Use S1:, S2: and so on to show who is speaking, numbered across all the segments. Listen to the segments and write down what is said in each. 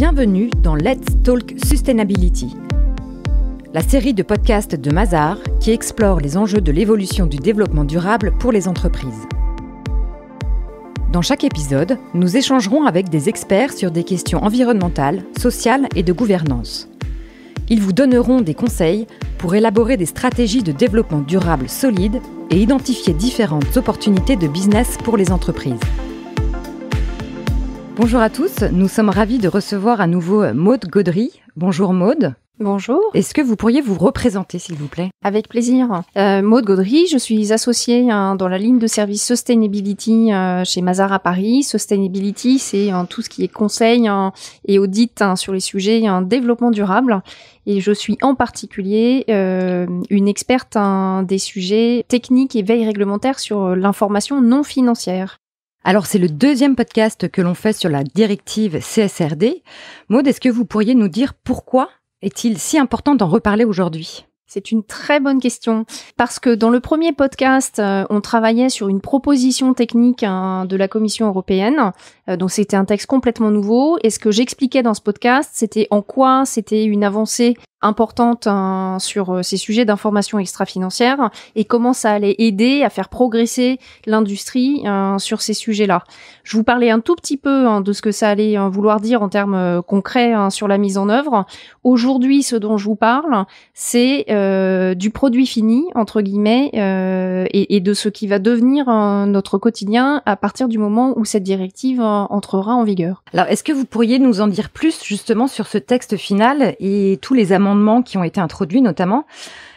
S1: Bienvenue dans Let's Talk Sustainability, la série de podcasts de Mazar qui explore les enjeux de l'évolution du développement durable pour les entreprises. Dans chaque épisode, nous échangerons avec des experts sur des questions environnementales, sociales et de gouvernance. Ils vous donneront des conseils pour élaborer des stratégies de développement durable solides et identifier différentes opportunités de business pour les entreprises. Bonjour à tous, nous sommes ravis de recevoir à nouveau Maude Gaudry. Bonjour Maude. Bonjour. Est-ce que vous pourriez vous représenter, s'il vous plaît Avec plaisir.
S2: Euh, Maude Gaudry, je suis associée hein, dans la ligne de service Sustainability euh, chez Mazar à Paris. Sustainability, c'est hein, tout ce qui est conseil hein, et audit sur les sujets développement durable. Et je suis en particulier euh, une experte des
S1: sujets techniques et veille réglementaire sur l'information non financière. Alors c'est le deuxième podcast que l'on fait sur la directive CSRD. Maud, est-ce que vous pourriez nous dire pourquoi est-il si important d'en reparler aujourd'hui c'est une très bonne question
S2: parce que dans le premier podcast, euh, on travaillait sur une proposition technique hein, de la Commission européenne euh, donc c'était un texte complètement nouveau. Et ce que j'expliquais dans ce podcast, c'était en quoi c'était une avancée importante hein, sur euh, ces sujets d'information extra-financière et comment ça allait aider à faire progresser l'industrie hein, sur ces sujets-là. Je vous parlais un tout petit peu hein, de ce que ça allait vouloir dire en termes euh, concrets sur la mise en œuvre. Aujourd'hui, ce dont je vous parle, c'est du produit fini, entre guillemets, et, et, de ce qui va devenir notre quotidien à partir du moment où
S1: cette directive entrera en vigueur. Alors, est-ce que vous pourriez nous en dire plus justement sur ce texte final et tous les amendements qui ont été introduits notamment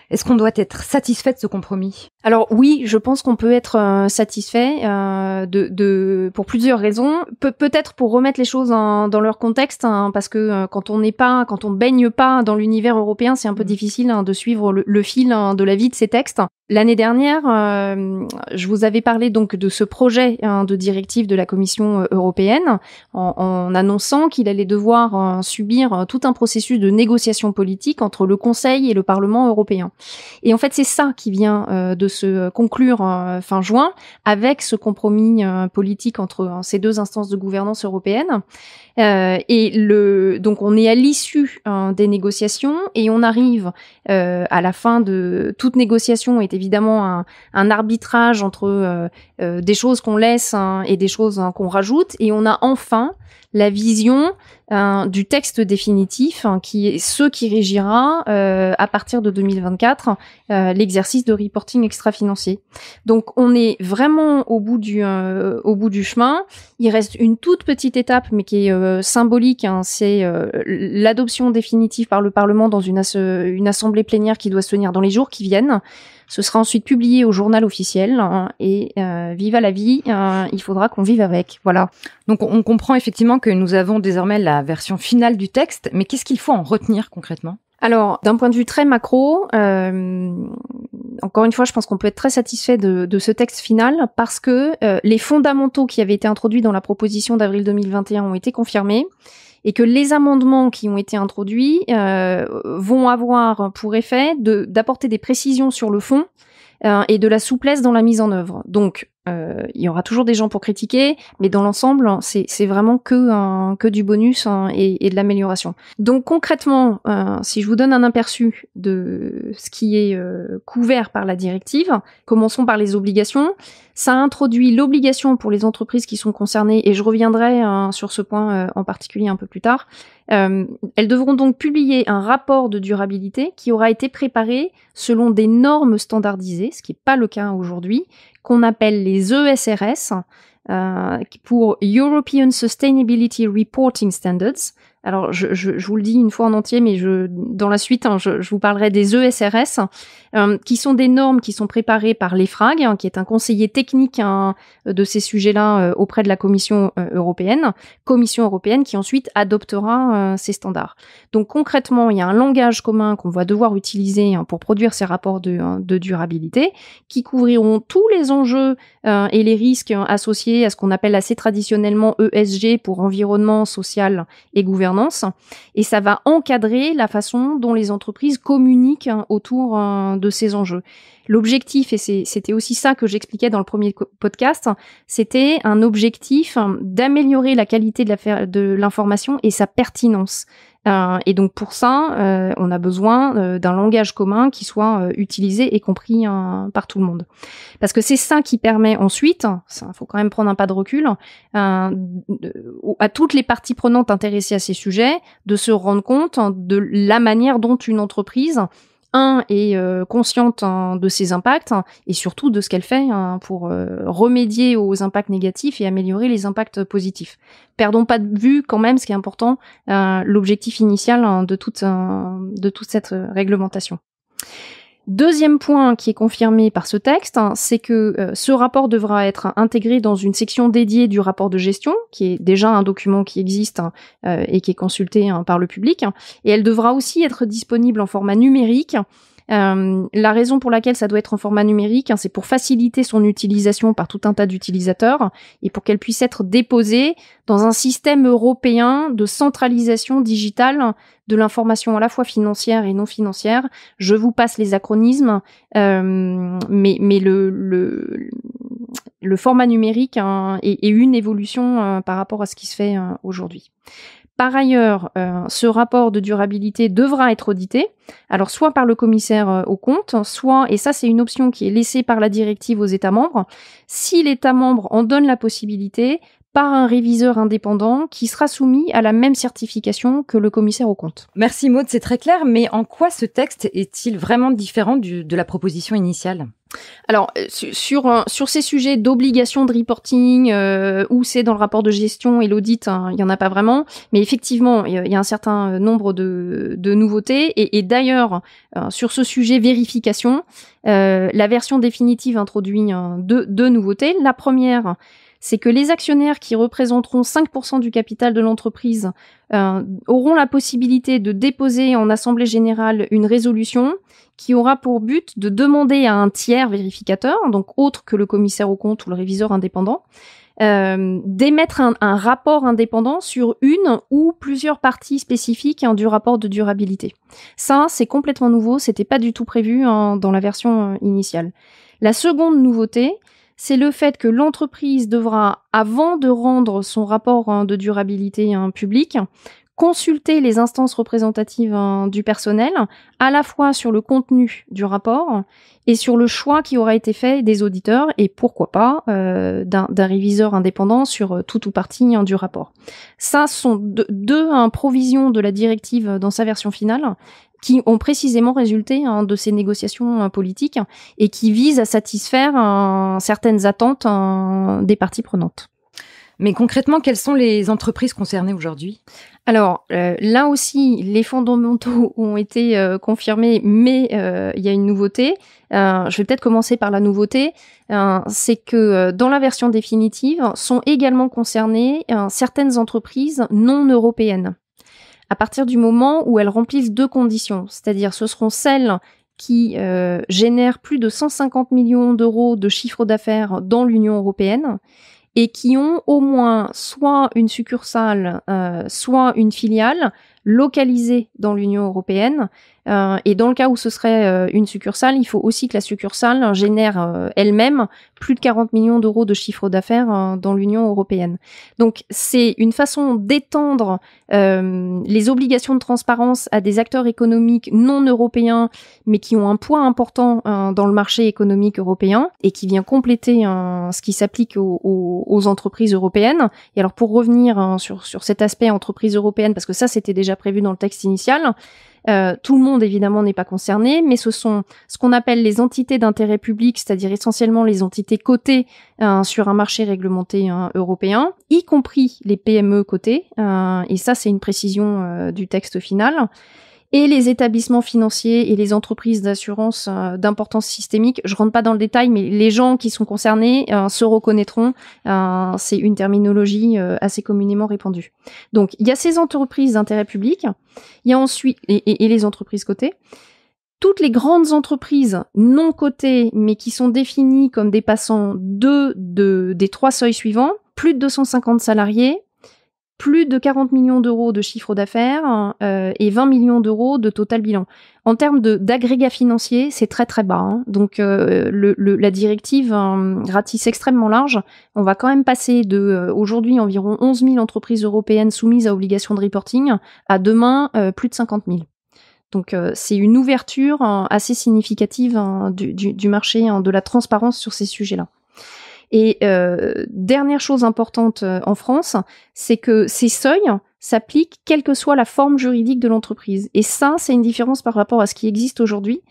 S1: est-ce qu'on doit être satisfait de ce compromis
S2: Alors oui, je pense qu'on peut être euh, satisfait euh, de, pour plusieurs raisons. Peut-être pour remettre les choses dans leur contexte, hein, parce que euh, quand on n'est pas, quand on baigne pas dans l'univers européen, c'est un peu mm. difficile hein, de suivre le, fil hein, de la vie de ces textes. L'année dernière, euh, je vous avais parlé donc de ce projet hein, de directive de la Commission euh, européenne en, annonçant qu'il allait devoir euh, subir tout un processus de négociation politique entre le Conseil et le Parlement européen. Et en fait, c'est ça qui vient de se conclure fin juin avec ce compromis politique entre ces deux instances de gouvernance européenne. Euh, et le, donc on est à l'issue hein, des négociations et on arrive euh, à la fin de toute négociation est évidemment un, arbitrage entre euh, des choses qu'on laisse hein, et des choses hein, qu'on rajoute et on a enfin la vision hein, du texte définitif, hein, qui est ce qui régira euh, à partir de 2024 euh, l'exercice de reporting extra-financier. Donc on est vraiment au bout du euh, au bout du chemin. Il reste une toute petite étape, mais qui est symbolique. Hein. c'est l'adoption définitive par le Parlement dans une, une assemblée plénière qui doit se tenir dans les jours qui viennent. Ce sera
S1: ensuite publié au journal officiel hein, et euh, vive à la vie, euh, il faudra qu'on vive avec. Voilà. Donc on comprend effectivement que nous avons désormais la version finale du texte, mais qu'est-ce qu'il faut en retenir concrètement
S2: alors, d'un point de vue très macro, euh, encore une fois, je pense qu'on peut être très satisfait de, ce texte final parce que les fondamentaux qui avaient été introduits dans la proposition d'avril 2021 ont été confirmés et que les amendements qui ont été introduits euh, vont avoir pour effet d'apporter des précisions sur le fond euh, et de la souplesse dans la mise en œuvre. Donc, euh, il y aura toujours des gens pour critiquer, mais dans l'ensemble, hein, c'est vraiment que, du bonus hein, et, de l'amélioration. Donc concrètement, euh, si je vous donne un aperçu de ce qui est euh, couvert par la directive, commençons par les obligations. Ça introduit l'obligation pour les entreprises qui sont concernées, et je reviendrai hein, sur ce point en particulier un peu plus tard, euh, elles devront donc publier un rapport de durabilité qui aura été préparé selon des normes standardisées, ce qui n'est pas le cas aujourd'hui, qu'on appelle les ESRS euh, pour European Sustainability Reporting Standards alors, je, vous le dis une fois en entier, mais je, dans la suite, hein, je, vous parlerai des ESRS, euh, qui sont des normes qui sont préparées par l'EFRAG, hein, qui est un conseiller technique hein, de ces sujets-là euh, auprès de la Commission euh, européenne, Commission européenne qui ensuite adoptera ces standards. Donc concrètement, il y a un langage commun qu'on va devoir utiliser pour produire ces rapports de, durabilité, qui couvriront tous les enjeux et les risques associés à ce qu'on appelle assez traditionnellement ESG pour environnement, social et gouvernement et ça va encadrer la façon dont les entreprises communiquent hein, autour euh, de ces enjeux. L'objectif, et c'était aussi ça que j'expliquais dans le premier podcast, c'était un objectif hein, d'améliorer la qualité de l'information et sa pertinence. Euh, et donc pour ça, euh, on a besoin euh, d'un langage commun qui soit utilisé et compris par tout le monde. Parce que c'est ça qui permet ensuite, il faut quand même prendre un pas de recul, à toutes les parties prenantes intéressées à ces sujets de se rendre compte de la manière dont une entreprise un, est euh, consciente hein, de ses impacts et surtout de ce qu'elle fait hein, pour euh, remédier aux impacts négatifs et améliorer les impacts positifs. Perdons pas de vue quand même, ce qui est important, euh, l'objectif initial hein, de toute, de toute cette réglementation. Deuxième point qui est confirmé par ce texte, hein, c'est que euh, ce rapport devra être intégré dans une section dédiée du rapport de gestion, qui est déjà un document qui existe hein, euh, et qui est consulté hein, par le public, et elle devra aussi être disponible en format numérique euh, la raison pour laquelle ça doit être en format numérique, hein, c'est pour faciliter son utilisation par tout un tas d'utilisateurs et pour qu'elle puisse être déposée dans un système européen de centralisation digitale de l'information à la fois financière et non financière. Je vous passe les acronismes, euh, mais, le, format numérique hein, est, une évolution euh, par rapport à ce qui se fait aujourd'hui. Par ailleurs, euh, ce rapport de durabilité devra être audité, alors soit par le commissaire aux euh, au compte, soit, et ça c'est une option qui est laissée par la directive aux États membres, si l'État membre en donne la possibilité par un réviseur indépendant qui sera soumis à la même certification que le commissaire au compte.
S1: Merci Maud, c'est très clair, mais en quoi ce texte est-il vraiment différent du, de la proposition initiale alors euh,
S2: sur sur ces sujets d'obligation de reporting euh, où c'est dans le rapport de gestion et l'audit, hein, il n'y en a pas vraiment, mais effectivement il y a un certain euh, nombre de, de nouveautés et, d'ailleurs sur ce sujet vérification, la version définitive introduit hein, deux, deux nouveautés. La première c'est que les actionnaires qui représenteront 5% du capital de l'entreprise euh, auront la possibilité de déposer en Assemblée générale une résolution qui aura pour but de demander à un tiers vérificateur, donc autre que le commissaire au compte ou le réviseur indépendant, euh, d'émettre un, rapport indépendant sur une ou plusieurs parties spécifiques en hein, du rapport de durabilité. Ça, c'est complètement nouveau, c'était pas du tout prévu hein, dans la version euh, initiale. La seconde nouveauté, c'est le fait que l'entreprise devra, avant de rendre son rapport hein, de durabilité hein, public, consulter les instances représentatives hein, du personnel, à la fois sur le contenu du rapport et sur le choix qui aura été fait des auditeurs et pourquoi pas euh, d'un réviseur indépendant sur euh, tout ou partie du rapport. Ça sont deux provisions de la directive dans sa version finale qui ont précisément résulté hein, de ces négociations hein, politiques et qui visent à satisfaire hein, certaines attentes des parties prenantes. Mais concrètement, quelles sont les entreprises concernées aujourd'hui alors euh, là aussi, les fondamentaux ont été euh, confirmés, mais euh, il y a une nouveauté. je vais peut-être commencer par la nouveauté, c'est que dans la version définitive sont également concernées certaines entreprises non européennes à partir du moment où elles remplissent deux conditions, c'est-à-dire ce seront celles qui euh, génèrent plus de 150 millions d'euros de chiffre d'affaires dans l'Union européenne et qui ont au moins soit une succursale, euh, soit une filiale localisée dans l'Union européenne. Euh, et dans le cas où ce serait euh, une succursale, il faut aussi que la succursale euh, génère elle-même plus de 40 millions d'euros de chiffre d'affaires dans l'Union européenne. Donc c'est une façon d'étendre les obligations de transparence à des acteurs économiques non européens, mais qui ont un poids important dans le marché économique européen et qui vient compléter ce qui s'applique aux, entreprises européennes. Et alors pour revenir sur, sur cet aspect entreprise européenne, parce que ça c'était déjà prévu dans le texte initial. Euh, tout le monde, évidemment, n'est pas concerné, mais ce sont ce qu'on appelle les entités d'intérêt public, c'est-à-dire essentiellement les entités cotées euh, sur un marché réglementé euh, européen, y compris les PME cotées. et ça, c'est une précision du texte final et les établissements financiers et les entreprises d'assurance euh, d'importance systémique. Je rentre pas dans le détail, mais les gens qui sont concernés euh, se reconnaîtront. Euh, c'est une terminologie assez communément répandue. Donc, il y a ces entreprises d'intérêt public, il y a ensuite et, les entreprises cotées toutes les grandes entreprises non cotées, mais qui sont définies comme dépassant deux de, des trois seuils suivants, plus de 250 salariés, plus de 40 millions d'euros de chiffre d'affaires euh, et 20 millions d'euros de total bilan. En termes d'agrégat financier, c'est très très bas. Hein. Donc euh, la directive hein, ratisse extrêmement large. On va quand même passer de euh, aujourd'hui environ 11 000 entreprises européennes soumises à obligation de reporting à demain plus de 50 000. Donc c'est une ouverture hein, assez significative du, marché, de la transparence sur ces sujets-là. Et euh, dernière chose importante euh, en France, c'est que ces seuils s'appliquent quelle que soit la forme juridique de l'entreprise. Et ça, c'est une différence par rapport à ce qui existe aujourd'hui.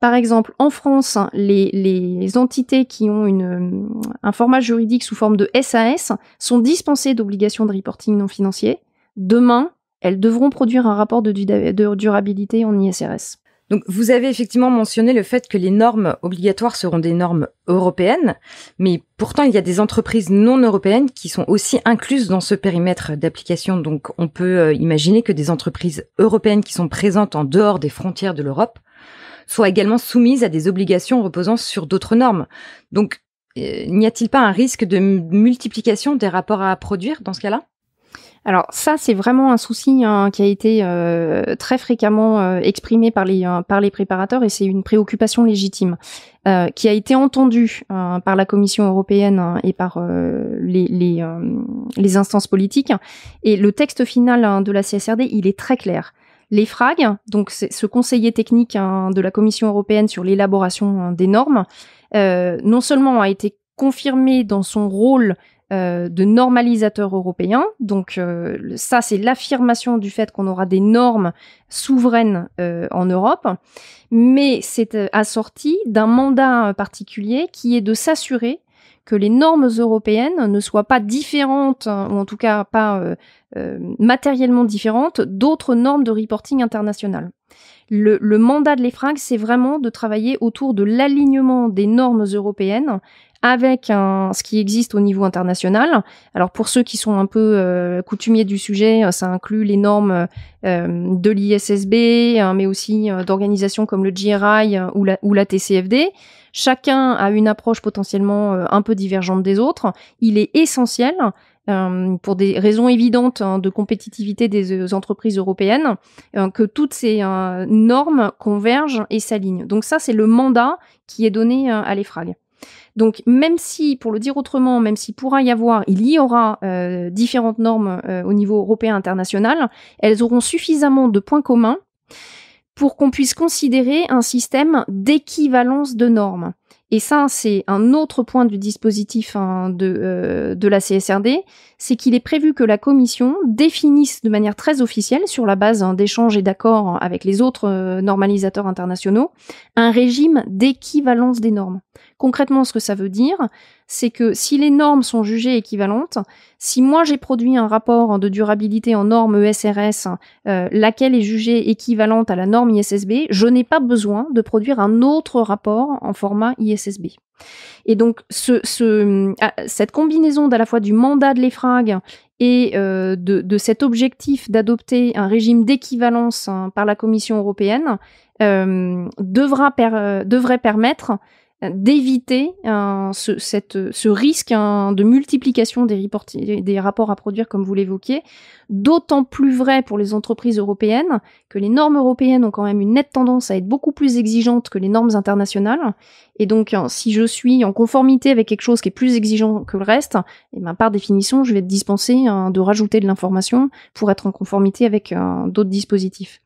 S2: Par exemple, en France, les, entités qui ont euh, un format juridique sous forme de SAS sont dispensées d'obligations de reporting non financier. Demain, elles devront produire un rapport de, de
S1: durabilité en ISRS. Donc, vous avez effectivement mentionné le fait que les normes obligatoires seront des normes européennes, mais pourtant, il y a des entreprises non européennes qui sont aussi incluses dans ce périmètre d'application. Donc, on peut euh, imaginer que des entreprises européennes qui sont présentes en dehors des frontières de l'Europe soient également soumises à des obligations reposant sur d'autres normes. Donc, euh, n'y a-t-il pas un risque de multiplication des rapports à produire dans ce cas-là alors ça, c'est vraiment un souci hein, qui a été euh, très
S2: fréquemment euh, exprimé par les, euh, par les préparateurs et c'est une préoccupation légitime qui a été entendue hein, par la Commission européenne hein, et par les, les, instances politiques. Et le texte final de la CSRD, il est très clair. Les FRAG, donc ce conseiller technique de la Commission européenne sur l'élaboration des normes, non seulement a été confirmé dans son rôle euh, de normalisateurs européens. Donc euh, ça, c'est l'affirmation du fait qu'on aura des normes souveraines euh, en Europe, mais c'est assorti d'un mandat particulier qui est de s'assurer que les normes européennes ne soient pas différentes, hein, ou en tout cas pas matériellement différentes, d'autres normes de reporting international. Le, le, mandat de l'EFRAG, c'est vraiment de travailler autour de l'alignement des normes européennes avec ce qui existe au niveau international. Alors pour ceux qui sont un peu euh, coutumiers du sujet, euh, ça inclut les normes euh, de l'ISSB, hein, mais aussi d'organisations comme le GRI ou la, ou la TCFD. Chacun a une approche potentiellement un peu divergente des autres. Il est essentiel, pour des raisons évidentes hein, de compétitivité des entreprises européennes, que toutes ces normes convergent et s'alignent. Donc ça, c'est le mandat qui est donné à l'EFRAG. Donc même si, pour le dire autrement, même s'il pourra y avoir, il y aura euh, différentes normes euh, au niveau européen international, elles auront suffisamment de points communs pour qu'on puisse considérer un système d'équivalence de normes et ça c'est un autre point du dispositif hein, euh, de, la CSRD, c'est qu'il est prévu que la Commission définisse de manière très officielle, sur la base hein, d'échanges et d'accords avec les autres euh, normalisateurs internationaux, un régime d'équivalence des normes. Concrètement, ce que ça veut dire, c'est que si les normes sont jugées équivalentes, si moi j'ai produit un rapport de durabilité en normes ESRS, euh, laquelle est jugée équivalente à la norme ISSB, je n'ai pas besoin de produire un autre rapport en format ISSB. Et donc, ah, cette combinaison d'à la fois du mandat de l'EFRAG et euh, de, cet objectif d'adopter un régime d'équivalence hein, par la Commission européenne euh, devra euh, devrait permettre d'éviter hein, ce, risque hein, de multiplication des, rapports à produire, comme vous l'évoquiez, d'autant plus vrai pour les entreprises européennes que les normes européennes ont quand même une nette tendance à être beaucoup plus exigeantes que les normes internationales. Et donc, hein, si je suis en conformité avec quelque chose qui est plus exigeant que le reste, eh ben, par définition, je vais être dispensé de rajouter de l'information pour être en conformité avec d'autres dispositifs.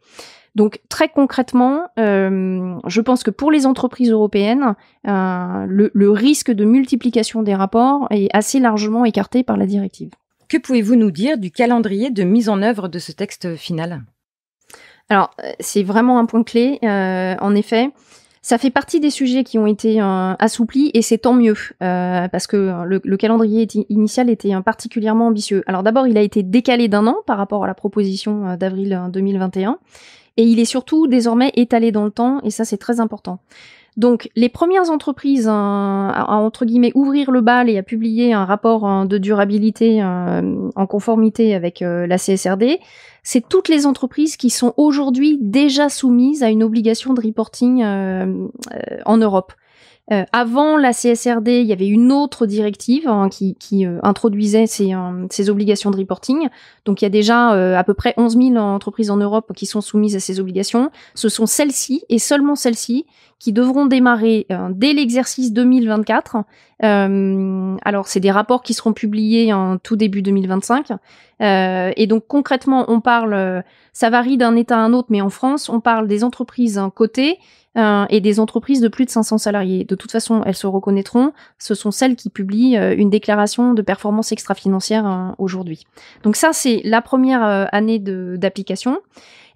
S2: Donc très concrètement, euh, je pense que pour les entreprises européennes, euh, le, risque de multiplication des rapports est assez largement écarté par la directive.
S1: Que pouvez-vous nous dire du calendrier de mise en œuvre de ce texte final Alors euh, c'est vraiment un point clé, en effet. Ça fait partie des sujets qui ont été assouplis
S2: et c'est tant mieux parce que le, le calendrier initial était hein, particulièrement ambitieux. Alors d'abord, il a été décalé d'un an par rapport à la proposition d'avril 2021 et il est surtout désormais étalé dans le temps, et ça c'est très important. Donc les premières entreprises à, entre guillemets ouvrir le bal et à publier un rapport hein, de durabilité euh, en conformité avec euh, la CSRD, c'est toutes les entreprises qui sont aujourd'hui déjà soumises à une obligation de reporting euh, en Europe. Euh, avant la CSRD, il y avait une autre directive hein, qui, euh, introduisait ces, euh, ces, obligations de reporting. Donc il y a déjà à peu près 11 000 entreprises en Europe qui sont soumises à ces obligations. Ce sont celles-ci et seulement celles-ci qui devront démarrer euh, dès l'exercice 2024. Euh, alors, c'est des rapports qui seront publiés en tout début 2025. Euh, et donc, concrètement, on parle, ça varie d'un État à un autre, mais en France, on parle des entreprises cotées et des entreprises de plus de 500 salariés. De toute façon, elles se reconnaîtront. Ce sont celles qui publient une déclaration de performance extra-financière aujourd'hui. Donc ça, c'est la première année d'application.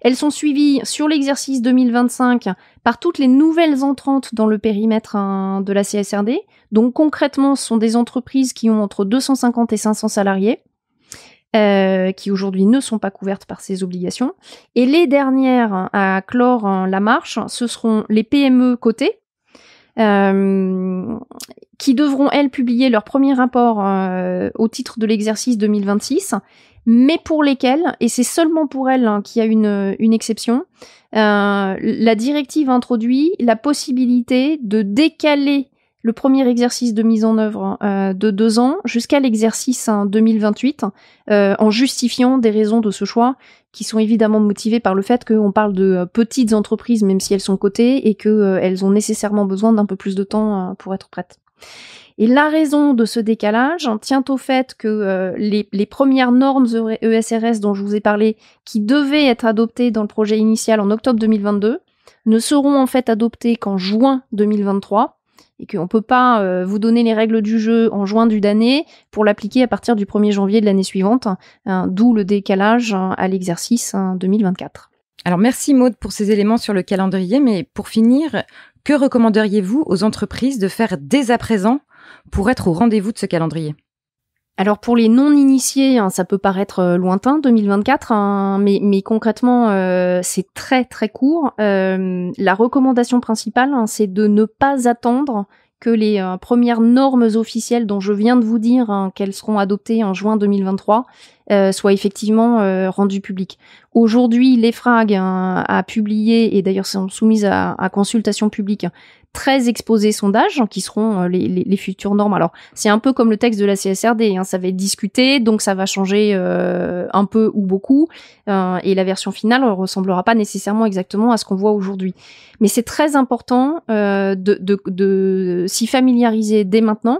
S2: Elles sont suivies sur l'exercice 2025 par toutes les nouvelles entrantes dans le périmètre de la CSRD. Donc concrètement, ce sont des entreprises qui ont entre 250 et 500 salariés. Euh, qui aujourd'hui ne sont pas couvertes par ces obligations. Et les dernières à clore hein, la marche, ce seront les PME cotées, euh, qui devront, elles, publier leur premier rapport euh, au titre de l'exercice 2026 mais pour lesquelles, et c'est seulement pour elles hein, qu'il y a une, euh, exception, euh, la directive introduit la possibilité de décaler le premier exercice de mise en œuvre euh, de deux ans jusqu'à l'exercice 2028, hein, en justifiant des raisons de ce choix qui sont évidemment motivées par le fait qu'on parle de petites entreprises, même si elles sont cotées, et qu'elles ont nécessairement besoin d'un peu plus de temps pour être prêtes. Et la raison de ce décalage tient au fait que euh, les, premières normes ESRS e dont je vous ai parlé, qui devaient être adoptées dans le projet initial en octobre 2022, ne seront en fait adoptées qu'en juin 2023 et qu'on ne peut pas euh, vous donner les règles du jeu en juin du d'année pour l'appliquer à partir du 1er janvier de l'année
S1: suivante, hein, d'où le décalage hein, à l'exercice 2024. Hein, Alors merci Maude pour ces éléments sur le calendrier, mais pour finir, que recommanderiez-vous aux entreprises de faire dès à présent pour être au rendez-vous de ce calendrier alors pour les non-initiés,
S2: hein, ça peut paraître euh, lointain, 2024, hein, mais, concrètement, euh, c'est très très court. Euh, la recommandation principale, hein, c'est de ne pas attendre que les premières normes officielles dont je viens de vous dire qu'elles seront adoptées en juin 2023 soient effectivement rendues publiques. Aujourd'hui, l'EFRAG a publié, et d'ailleurs sont soumises à consultation publique, très exposés sondages hein, qui seront euh, les, futures normes. Alors, c'est un peu comme le texte de la CSRD, hein, ça va être discuté, donc ça va changer euh, un peu ou beaucoup, euh, et la version finale ne ressemblera pas nécessairement exactement à ce qu'on voit aujourd'hui. Mais c'est très important de, s'y familiariser dès maintenant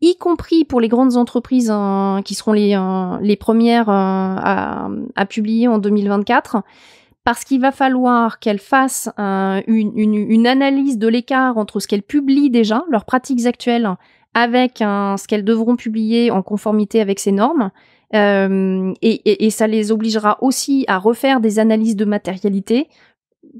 S2: y compris pour les grandes entreprises hein, qui seront les, les premières à, à publier en 2024 parce qu'il va falloir qu'elles fassent une, analyse de l'écart entre ce qu'elles publient déjà, leurs pratiques actuelles, avec ce qu'elles devront publier en conformité avec ces normes. Euh, et, ça les obligera aussi à refaire des analyses de matérialité.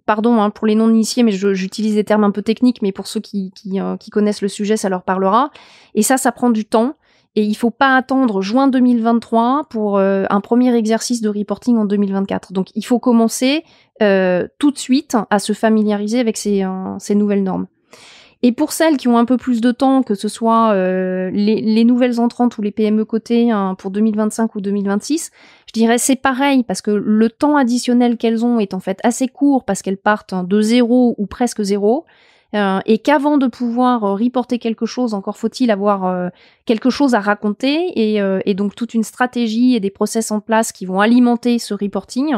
S2: Pardon hein, pour les non-initiés, mais j'utilise des termes un peu techniques, mais pour ceux euh, qui connaissent le sujet, ça leur parlera. Et ça, ça prend du temps. Et il faut pas attendre juin 2023 pour euh, un premier exercice de reporting en 2024. Donc il faut commencer euh, tout de suite à se familiariser avec euh, ces, nouvelles normes. Et pour celles qui ont un peu plus de temps, que ce soit les, nouvelles entrantes ou les PME cotées hein, pour 2025 ou 2026, je dirais c'est pareil parce que le temps additionnel qu'elles ont est en fait assez court parce qu'elles partent hein, de zéro ou presque zéro. Euh, et qu'avant de pouvoir euh, reporter quelque chose, encore faut-il avoir euh, quelque chose à raconter et, donc toute une stratégie et des process en place qui vont alimenter ce reporting.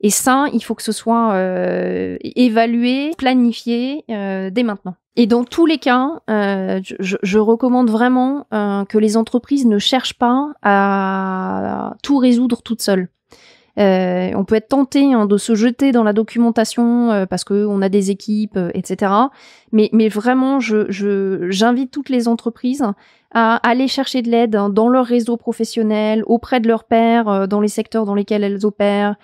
S2: Et ça, il faut que ce soit évalué, planifié dès maintenant. Et dans tous les cas, je, recommande vraiment que les entreprises ne cherchent pas à tout résoudre toutes seules. Euh, on peut être tenté hein, de se jeter dans la documentation euh, parce qu'on a des équipes, euh, etc. Mais, vraiment, j'invite toutes les entreprises à aller chercher de l'aide hein, dans leur réseau professionnel, auprès de leurs pairs, dans les secteurs dans lesquels elles opèrent,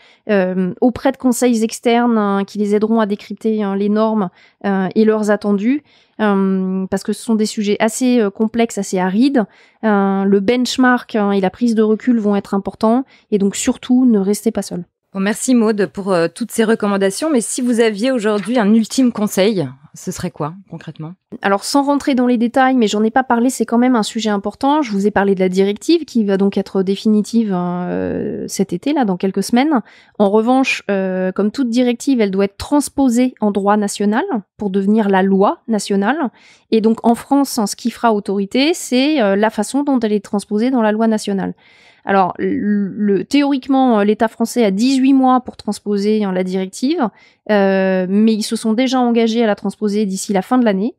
S2: auprès de conseils externes hein, qui les aideront à décrypter les normes et leurs attendus. Euh, parce que ce sont des sujets assez euh, complexes, assez arides. Euh, le benchmark hein, et la prise de recul vont être importants, et donc surtout, ne restez pas seul.
S1: Bon, merci Maude pour toutes ces recommandations, mais si vous aviez aujourd'hui un ultime conseil ce serait quoi concrètement
S2: Alors sans rentrer dans les détails, mais j'en ai pas parlé, c'est quand même un sujet important. Je vous ai parlé de la directive qui va donc être définitive hein, euh, cet été, là, dans quelques semaines. En revanche, euh, comme toute directive, elle doit être transposée en droit national pour devenir la loi nationale. Et donc en France, ce qui fera autorité, c'est euh, la façon dont elle est transposée dans la loi nationale. Alors, théoriquement, euh, l'État français a 18 mois pour transposer hein, la directive, euh, mais ils se sont déjà engagés à la transposer d'ici la fin de l'année.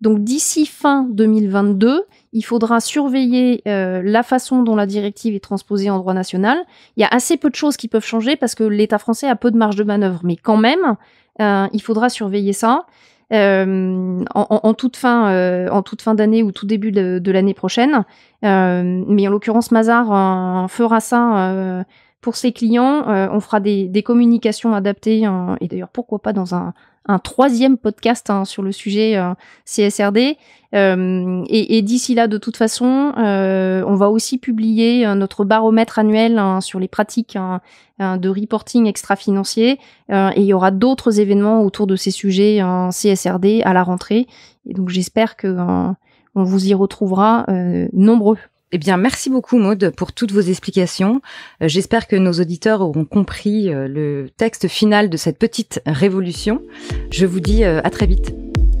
S2: Donc, d'ici fin 2022, il faudra surveiller euh, la façon dont la directive est transposée en droit national. Il y a assez peu de choses qui peuvent changer parce que l'État français a peu de marge de manœuvre, mais quand même, il faudra surveiller ça. Euh, en, toute fin, euh, en toute fin d'année ou tout début de, de l'année prochaine. Euh, mais en l'occurrence, Mazar fera ça pour ces clients, euh, on fera des, communications adaptées, hein, et d'ailleurs pourquoi pas dans un, troisième podcast hein, sur le sujet euh, CSRD. Euh, et, d'ici là, de toute façon, on va aussi publier notre baromètre annuel hein, sur les pratiques de reporting extra-financier, et il y aura d'autres événements autour de ces sujets CSRD à la rentrée. Et donc j'espère qu'on
S1: vous y retrouvera nombreux. Eh bien, merci beaucoup Maude pour toutes vos explications. Euh, j'espère que nos auditeurs auront compris euh, le texte final de cette petite révolution. Je vous dis euh, à très vite.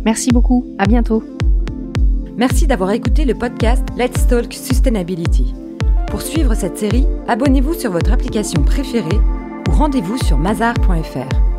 S1: Merci beaucoup, à bientôt. Merci d'avoir écouté le podcast Let's Talk Sustainability. Pour suivre cette série, abonnez-vous sur votre application préférée ou rendez-vous sur mazar.fr.